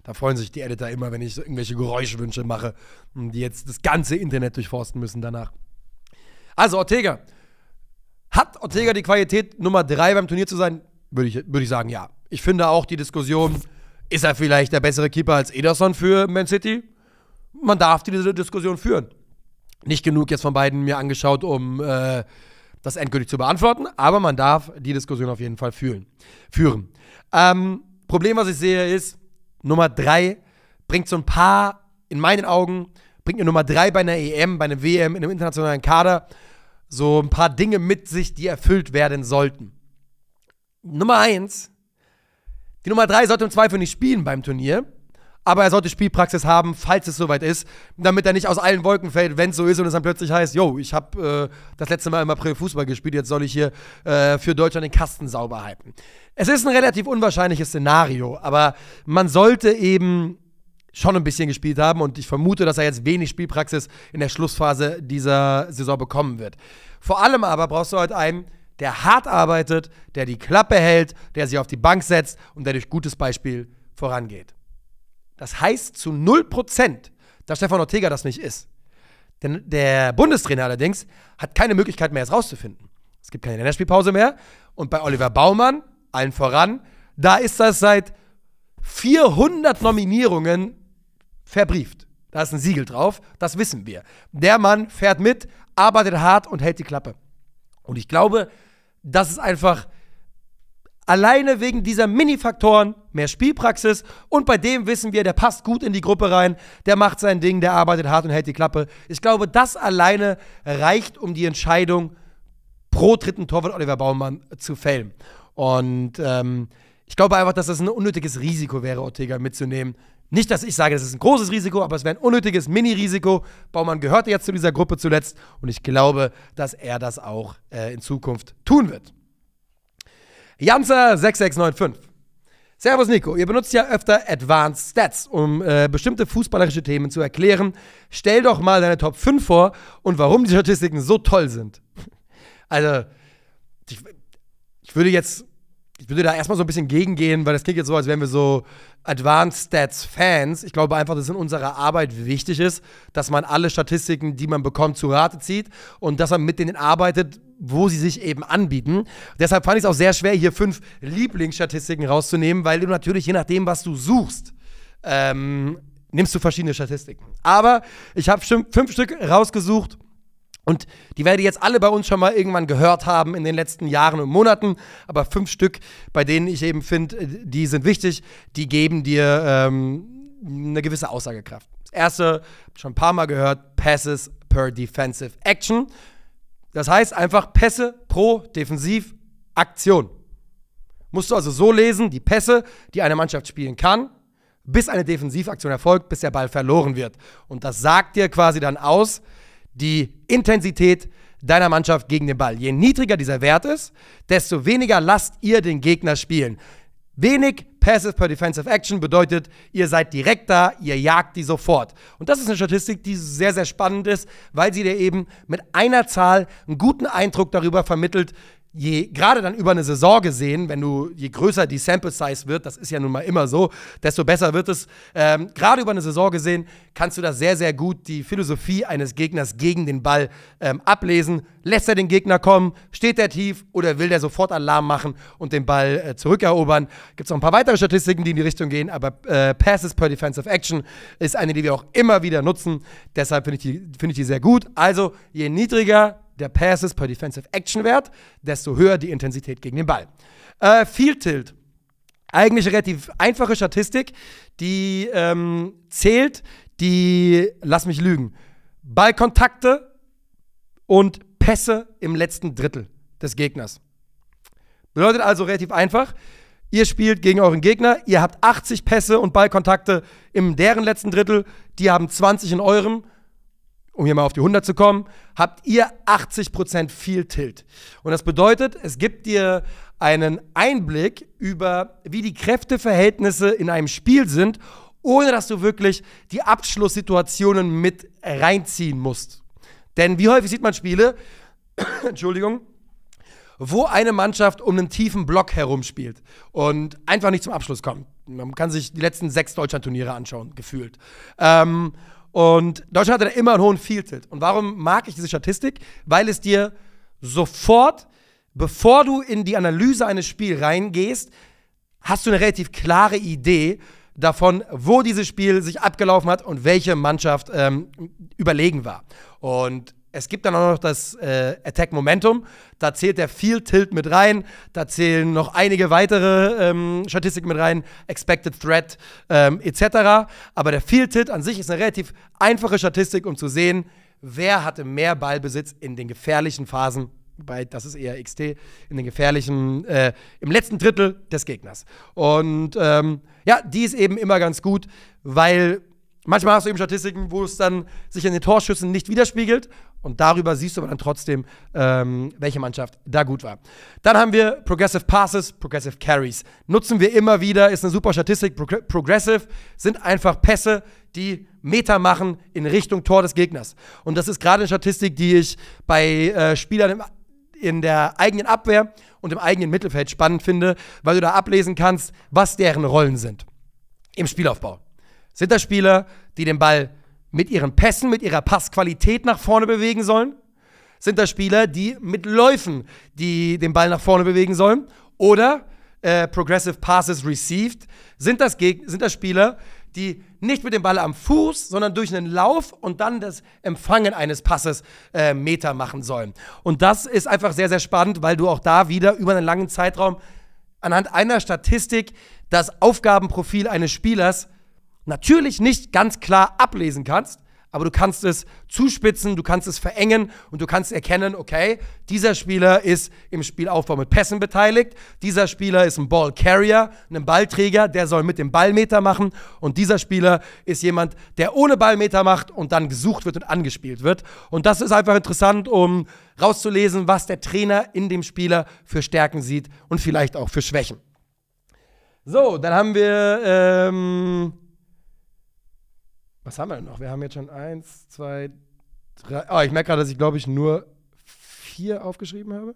Da freuen sich die Editor immer, wenn ich so irgendwelche Geräuschwünsche mache, hm, die jetzt das ganze Internet durchforsten müssen danach. Also Ortega. Hat Ortega die Qualität, Nummer 3 beim Turnier zu sein? Würde ich, würde ich sagen, ja. Ich finde auch die Diskussion, ist er vielleicht der bessere Keeper als Ederson für Man City? Man darf diese Diskussion führen. Nicht genug jetzt von beiden mir angeschaut, um äh, das endgültig zu beantworten, aber man darf die Diskussion auf jeden Fall fühlen, führen. Ähm, Problem, was ich sehe, ist, Nummer 3 bringt so ein paar, in meinen Augen, bringt eine Nummer 3 bei einer EM, bei einer WM, in einem internationalen Kader so ein paar Dinge mit sich, die erfüllt werden sollten. Nummer 1, die Nummer 3 sollte im Zweifel nicht spielen beim Turnier, aber er sollte Spielpraxis haben, falls es soweit ist, damit er nicht aus allen Wolken fällt, wenn es so ist und es dann plötzlich heißt, yo, ich habe äh, das letzte Mal im April Fußball gespielt, jetzt soll ich hier äh, für Deutschland den Kasten sauber halten. Es ist ein relativ unwahrscheinliches Szenario, aber man sollte eben schon ein bisschen gespielt haben und ich vermute, dass er jetzt wenig Spielpraxis in der Schlussphase dieser Saison bekommen wird. Vor allem aber brauchst du halt einen, der hart arbeitet, der die Klappe hält, der sich auf die Bank setzt und der durch gutes Beispiel vorangeht. Das heißt zu 0%, dass Stefan Ortega das nicht ist. Denn der Bundestrainer allerdings hat keine Möglichkeit mehr, es rauszufinden. Es gibt keine Länderspielpause mehr. Und bei Oliver Baumann, allen voran, da ist das seit 400 Nominierungen verbrieft. Da ist ein Siegel drauf, das wissen wir. Der Mann fährt mit, arbeitet hart und hält die Klappe. Und ich glaube, das ist einfach Alleine wegen dieser Mini-Faktoren mehr Spielpraxis und bei dem wissen wir, der passt gut in die Gruppe rein, der macht sein Ding, der arbeitet hart und hält die Klappe. Ich glaube, das alleine reicht, um die Entscheidung pro dritten Torwart Oliver Baumann zu fällen. Und ähm, ich glaube einfach, dass das ein unnötiges Risiko wäre, Ortega mitzunehmen. Nicht, dass ich sage, das ist ein großes Risiko, aber es wäre ein unnötiges Mini-Risiko. Baumann gehörte jetzt zu dieser Gruppe zuletzt und ich glaube, dass er das auch äh, in Zukunft tun wird. Janzer6695. Servus Nico, ihr benutzt ja öfter Advanced Stats, um äh, bestimmte fußballerische Themen zu erklären. Stell doch mal deine Top 5 vor und warum die Statistiken so toll sind. Also, ich, ich würde jetzt, ich würde da erstmal so ein bisschen gegengehen, weil das klingt jetzt so, als wären wir so Advanced Stats Fans. Ich glaube einfach, dass in unserer Arbeit wichtig ist, dass man alle Statistiken, die man bekommt, zu Rate zieht und dass man mit denen arbeitet, wo sie sich eben anbieten. Deshalb fand ich es auch sehr schwer, hier fünf Lieblingsstatistiken rauszunehmen, weil du natürlich, je nachdem, was du suchst, ähm, nimmst du verschiedene Statistiken. Aber ich habe fünf Stück rausgesucht. Und die werde ihr jetzt alle bei uns schon mal irgendwann gehört haben in den letzten Jahren und Monaten. Aber fünf Stück, bei denen ich eben finde, äh, die sind wichtig, die geben dir ähm, eine gewisse Aussagekraft. Das erste, schon ein paar Mal gehört, Passes per Defensive Action. Das heißt einfach Pässe pro Defensivaktion. Musst du also so lesen, die Pässe, die eine Mannschaft spielen kann, bis eine Defensivaktion erfolgt, bis der Ball verloren wird. Und das sagt dir quasi dann aus, die Intensität deiner Mannschaft gegen den Ball. Je niedriger dieser Wert ist, desto weniger lasst ihr den Gegner spielen. Wenig Passive per Defensive Action bedeutet, ihr seid direkt da, ihr jagt die sofort. Und das ist eine Statistik, die sehr, sehr spannend ist, weil sie dir eben mit einer Zahl einen guten Eindruck darüber vermittelt, je gerade dann über eine Saison gesehen, wenn du je größer die Sample Size wird, das ist ja nun mal immer so, desto besser wird es. Ähm, gerade über eine Saison gesehen kannst du da sehr sehr gut die Philosophie eines Gegners gegen den Ball ähm, ablesen. Lässt er den Gegner kommen, steht er tief oder will der sofort Alarm machen und den Ball äh, zurückerobern? Gibt es noch ein paar weitere Statistiken, die in die Richtung gehen, aber äh, Passes per Defensive Action ist eine, die wir auch immer wieder nutzen. Deshalb finde ich, find ich die sehr gut. Also je niedriger der Passes per Defensive Action Wert, desto höher die Intensität gegen den Ball. Äh, Field Tilt, eigentlich relativ einfache Statistik, die ähm, zählt die, lass mich lügen, Ballkontakte und Pässe im letzten Drittel des Gegners. Bedeutet also relativ einfach, ihr spielt gegen euren Gegner, ihr habt 80 Pässe und Ballkontakte im deren letzten Drittel, die haben 20 in eurem um hier mal auf die 100 zu kommen, habt ihr 80% viel Tilt. Und das bedeutet, es gibt dir einen Einblick über, wie die Kräfteverhältnisse in einem Spiel sind, ohne dass du wirklich die Abschlusssituationen mit reinziehen musst. Denn wie häufig sieht man Spiele, Entschuldigung, wo eine Mannschaft um einen tiefen Block herumspielt und einfach nicht zum Abschluss kommt. Man kann sich die letzten sechs Deutschland-Turniere anschauen, gefühlt. Ähm, und Deutschland hat da immer einen hohen Fieldset. Und warum mag ich diese Statistik? Weil es dir sofort, bevor du in die Analyse eines Spiels reingehst, hast du eine relativ klare Idee davon, wo dieses Spiel sich abgelaufen hat und welche Mannschaft ähm, überlegen war. Und es gibt dann auch noch das äh, Attack Momentum. Da zählt der Field Tilt mit rein. Da zählen noch einige weitere ähm, Statistiken mit rein, Expected Threat ähm, etc. Aber der Field Tilt an sich ist eine relativ einfache Statistik, um zu sehen, wer hatte mehr Ballbesitz in den gefährlichen Phasen. Bei, das ist eher XT, in den gefährlichen, äh, im letzten Drittel des Gegners. Und ähm, ja, die ist eben immer ganz gut, weil Manchmal hast du eben Statistiken, wo es dann sich in den Torschüssen nicht widerspiegelt. Und darüber siehst du aber dann trotzdem, ähm, welche Mannschaft da gut war. Dann haben wir Progressive Passes, Progressive Carries. Nutzen wir immer wieder, ist eine super Statistik. Pro progressive sind einfach Pässe, die Meter machen in Richtung Tor des Gegners. Und das ist gerade eine Statistik, die ich bei äh, Spielern im, in der eigenen Abwehr und im eigenen Mittelfeld spannend finde, weil du da ablesen kannst, was deren Rollen sind im Spielaufbau. Sind das Spieler, die den Ball mit ihren Pässen, mit ihrer Passqualität nach vorne bewegen sollen? Sind das Spieler, die mit Läufen, die den Ball nach vorne bewegen sollen? Oder äh, Progressive Passes Received? Sind das, sind das Spieler, die nicht mit dem Ball am Fuß, sondern durch einen Lauf und dann das Empfangen eines Passes äh, Meter machen sollen? Und das ist einfach sehr, sehr spannend, weil du auch da wieder über einen langen Zeitraum anhand einer Statistik das Aufgabenprofil eines Spielers natürlich nicht ganz klar ablesen kannst, aber du kannst es zuspitzen, du kannst es verengen und du kannst erkennen, okay, dieser Spieler ist im Spielaufbau mit Pässen beteiligt, dieser Spieler ist ein Ballcarrier, ein Ballträger, der soll mit dem Ballmeter machen und dieser Spieler ist jemand, der ohne Ballmeter macht und dann gesucht wird und angespielt wird. Und das ist einfach interessant, um rauszulesen, was der Trainer in dem Spieler für Stärken sieht und vielleicht auch für Schwächen. So, dann haben wir ähm was haben wir denn noch? Wir haben jetzt schon eins, zwei, drei. Oh, ich merke gerade, dass ich, glaube ich, nur vier aufgeschrieben habe.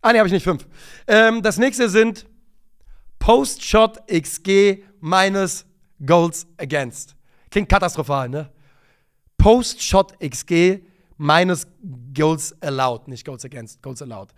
Ah, nee, habe ich nicht fünf. Ähm, das nächste sind Post-Shot XG minus Goals Against. Klingt katastrophal, ne? Post-Shot XG minus Goals Allowed, nicht Goals Against, Goals Allowed.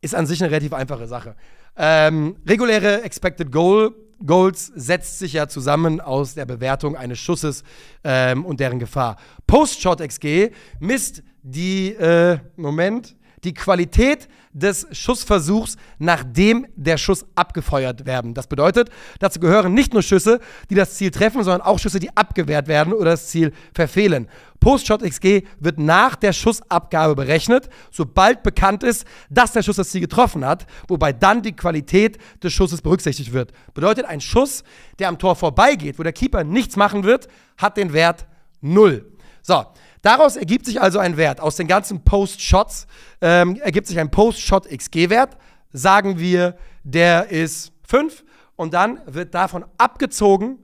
Ist an sich eine relativ einfache Sache. Ähm, reguläre Expected Goal Goals setzt sich ja zusammen aus der Bewertung eines Schusses ähm, und deren Gefahr. Post-Shot XG misst die, äh, Moment, die Qualität des Schussversuchs, nachdem der Schuss abgefeuert werden. Das bedeutet, dazu gehören nicht nur Schüsse, die das Ziel treffen, sondern auch Schüsse, die abgewehrt werden oder das Ziel verfehlen. Post-Shot XG wird nach der Schussabgabe berechnet, sobald bekannt ist, dass der Schuss das Ziel getroffen hat, wobei dann die Qualität des Schusses berücksichtigt wird. Bedeutet, ein Schuss, der am Tor vorbeigeht, wo der Keeper nichts machen wird, hat den Wert 0. So, Daraus ergibt sich also ein Wert. Aus den ganzen Post-Shots ähm, ergibt sich ein Post-Shot-XG-Wert. Sagen wir, der ist 5 und dann wird davon abgezogen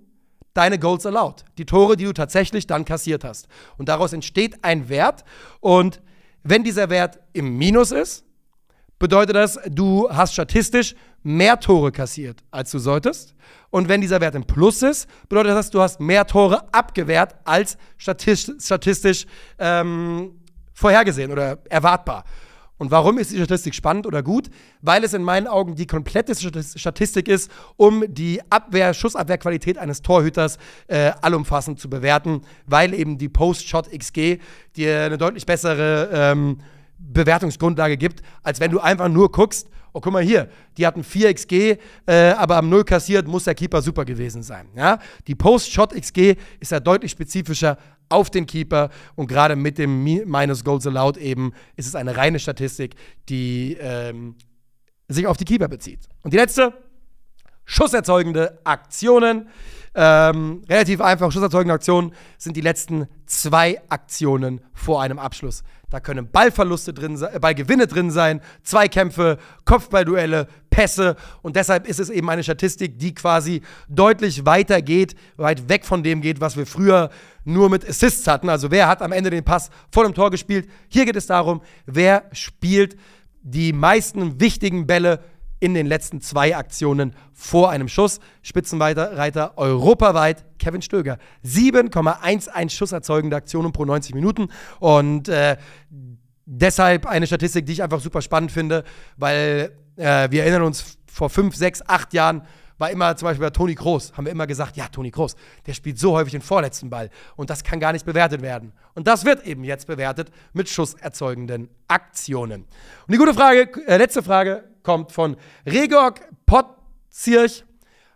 deine Goals allowed. Die Tore, die du tatsächlich dann kassiert hast. Und daraus entsteht ein Wert. Und wenn dieser Wert im Minus ist, bedeutet das, du hast statistisch mehr Tore kassiert, als du solltest. Und wenn dieser Wert im Plus ist, bedeutet das, du hast mehr Tore abgewehrt als statistisch, statistisch ähm, vorhergesehen oder erwartbar. Und warum ist die Statistik spannend oder gut? Weil es in meinen Augen die komplette Statistik ist, um die Abwehr, Schussabwehrqualität eines Torhüters äh, allumfassend zu bewerten, weil eben die Post-Shot XG dir eine deutlich bessere ähm, Bewertungsgrundlage gibt, als wenn du einfach nur guckst, oh guck mal hier, die hatten 4 XG, äh, aber am 0 kassiert, muss der Keeper super gewesen sein. Ja? Die Post-Shot XG ist ja deutlich spezifischer auf den Keeper und gerade mit dem Minus Goals Allowed eben ist es eine reine Statistik, die ähm, sich auf die Keeper bezieht. Und die letzte, schusserzeugende Aktionen. Ähm, relativ einfach, schusserzeugende Aktionen sind die letzten zwei Aktionen vor einem Abschluss. Da können Ballverluste drin sein, äh, Ballgewinne drin sein, Zweikämpfe, Kopfballduelle, Pässe. Und deshalb ist es eben eine Statistik, die quasi deutlich weiter geht, weit weg von dem geht, was wir früher nur mit Assists hatten. Also wer hat am Ende den Pass vor dem Tor gespielt? Hier geht es darum, wer spielt die meisten wichtigen Bälle in den letzten zwei Aktionen vor einem Schuss. Spitzenreiter europaweit Kevin Stöger. 7,11 schusserzeugende Aktionen pro 90 Minuten. Und äh, deshalb eine Statistik, die ich einfach super spannend finde, weil äh, wir erinnern uns vor 5, 6, 8 Jahren war immer zum Beispiel bei Toni Groß, haben wir immer gesagt, ja, Toni Groß, der spielt so häufig den vorletzten Ball und das kann gar nicht bewertet werden. Und das wird eben jetzt bewertet mit schusserzeugenden Aktionen. Und die gute Frage, äh, letzte Frage kommt von Regorg Potzirch.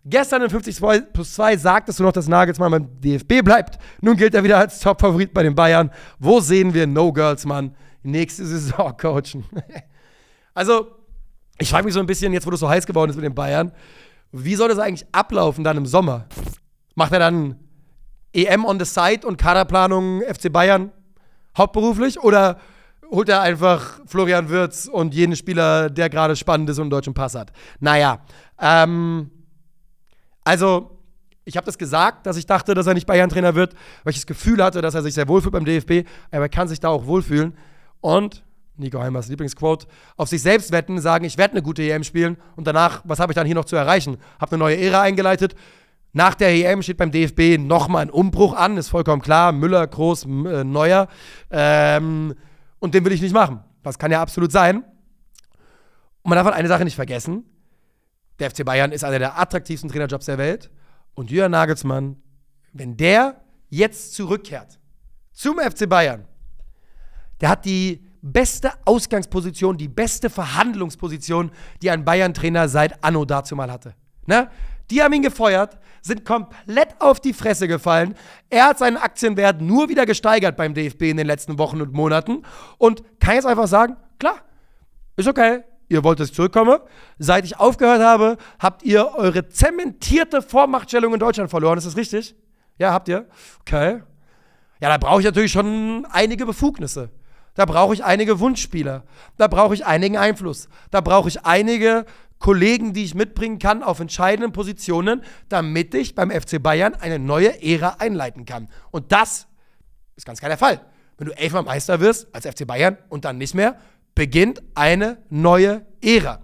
Gestern in 50 plus 2 sagtest du noch, dass Nagelsmann beim DFB bleibt. Nun gilt er wieder als Top-Favorit bei den Bayern. Wo sehen wir No Girls Mann nächste Saison coachen? also, ich frage mich so ein bisschen, jetzt wo das so heiß geworden ist mit den Bayern, wie soll das eigentlich ablaufen dann im Sommer? Macht er dann EM on the side und Kaderplanung FC Bayern hauptberuflich oder holt er einfach Florian Wirz und jenen Spieler, der gerade spannend ist und einen deutschen Pass hat. Naja, ähm, also ich habe das gesagt, dass ich dachte, dass er nicht Bayern-Trainer wird, weil ich das Gefühl hatte, dass er sich sehr wohlfühlt beim DFB, aber er kann sich da auch wohlfühlen. Und Nico Heimers Lieblingsquote, auf sich selbst wetten, sagen, ich werde eine gute EM spielen und danach, was habe ich dann hier noch zu erreichen? Habe eine neue Ära eingeleitet. Nach der EM steht beim DFB nochmal ein Umbruch an, ist vollkommen klar. Müller, Groß, äh, Neuer. Ähm, und den will ich nicht machen. Das kann ja absolut sein. Und man darf halt eine Sache nicht vergessen. Der FC Bayern ist einer der attraktivsten Trainerjobs der Welt. Und Jürgen Nagelsmann, wenn der jetzt zurückkehrt zum FC Bayern, der hat die beste Ausgangsposition, die beste Verhandlungsposition, die ein Bayern-Trainer seit Anno dazu mal hatte. Ne? Die haben ihn gefeuert, sind komplett auf die Fresse gefallen. Er hat seinen Aktienwert nur wieder gesteigert beim DFB in den letzten Wochen und Monaten und kann jetzt einfach sagen, klar, ist okay, ihr wollt, dass ich zurückkomme. Seit ich aufgehört habe, habt ihr eure zementierte Vormachtstellung in Deutschland verloren. Ist das richtig? Ja, habt ihr. Okay. Ja, da brauche ich natürlich schon einige Befugnisse. Da brauche ich einige Wunschspieler. Da brauche ich einigen Einfluss. Da brauche ich einige Kollegen, die ich mitbringen kann auf entscheidenden Positionen, damit ich beim FC Bayern eine neue Ära einleiten kann. Und das ist ganz klar der Fall. Wenn du elfmal Meister wirst als FC Bayern und dann nicht mehr, beginnt eine neue Ära.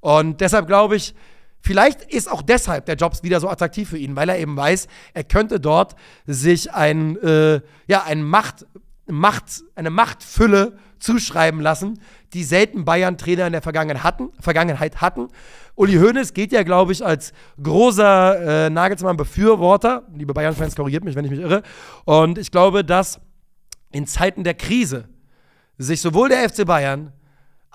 Und deshalb glaube ich, Vielleicht ist auch deshalb der Jobs wieder so attraktiv für ihn, weil er eben weiß, er könnte dort sich ein, äh, ja, ein Macht, Macht, eine Machtfülle zuschreiben lassen, die selten Bayern-Trainer in der Vergangenheit hatten. Vergangenheit hatten. Uli Hoeneß geht ja, glaube ich, als großer äh, Nagelsmann-Befürworter. Liebe Bayern-Fans, korrigiert mich, wenn ich mich irre. Und ich glaube, dass in Zeiten der Krise sich sowohl der FC Bayern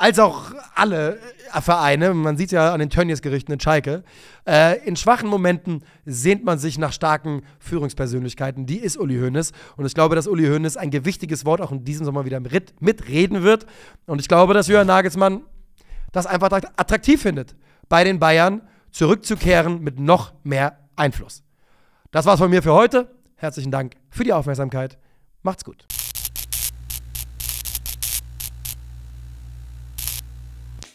als auch alle äh, Vereine, man sieht ja an den Tönnies-Gerichten in Schalke, äh, in schwachen Momenten sehnt man sich nach starken Führungspersönlichkeiten. Die ist Uli Hoeneß. Und ich glaube, dass Uli Hoeneß ein gewichtiges Wort auch in diesem Sommer wieder mitreden wird. Und ich glaube, dass Jürgen Nagelsmann das einfach attraktiv findet, bei den Bayern zurückzukehren mit noch mehr Einfluss. Das war's von mir für heute. Herzlichen Dank für die Aufmerksamkeit. Macht's gut.